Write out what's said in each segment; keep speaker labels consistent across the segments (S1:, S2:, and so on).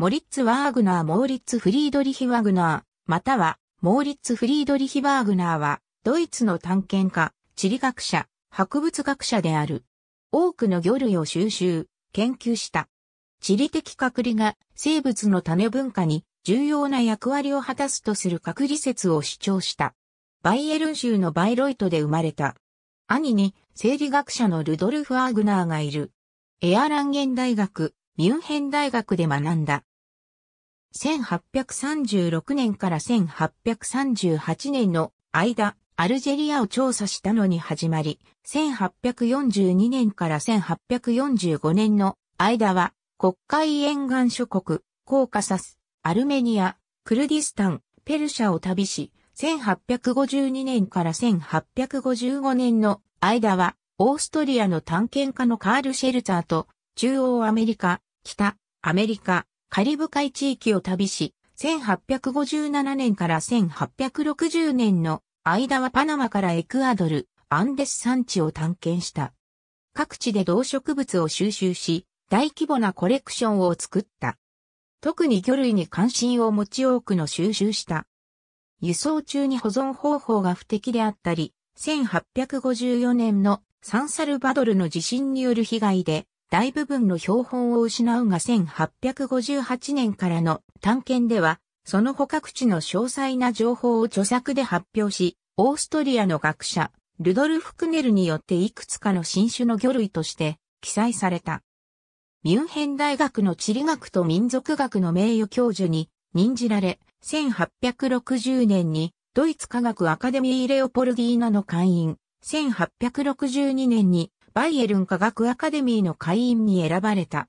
S1: モリッツ・ワーグナー・モーリッツ・フリードリヒ・ワグナー、または、モーリッツ・フリードリヒ・ワーグナーは、ドイツの探検家、地理学者、博物学者である。多くの魚類を収集、研究した。地理的隔離が生物の種文化に重要な役割を果たすとする隔離説を主張した。バイエルン州のバイロイトで生まれた。兄に生理学者のルドルフ・アーグナーがいる。エアランゲン大学、ミュンヘン大学で学んだ。1836年から1838年の間、アルジェリアを調査したのに始まり、1842年から1845年の間は、国会沿岸諸国、コーカサス、アルメニア、クルディスタン、ペルシャを旅し、1852年から1855年の間は、オーストリアの探検家のカール・シェルツァーと、中央アメリカ、北アメリカ、カリブ海地域を旅し、1857年から1860年の間はパナマからエクアドル、アンデス山地を探検した。各地で動植物を収集し、大規模なコレクションを作った。特に魚類に関心を持ち多くの収集した。輸送中に保存方法が不適であったり、1854年のサンサルバドルの地震による被害で大部分の標本を失うが1858年からの探検では、その捕獲地の詳細な情報を著作で発表し、オーストリアの学者、ルドルフ・クネルによっていくつかの新種の魚類として記載された。ミュンヘン大学の地理学と民族学の名誉教授に任じられ、1860年にドイツ科学アカデミー・レオポルディーナの会員、1862年にバイエルン科学アカデミーの会員に選ばれた。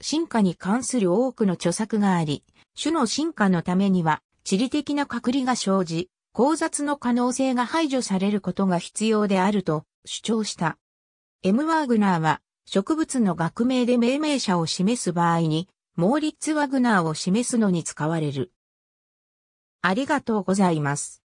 S1: 進化に関する多くの著作があり、種の進化のためには地理的な隔離が生じ、交雑の可能性が排除されることが必要であると主張した。エム・ワーグナーは植物の学名で命名者を示す場合に、モーリッツ・ワグナーを示すのに使われる。ありがとうございます。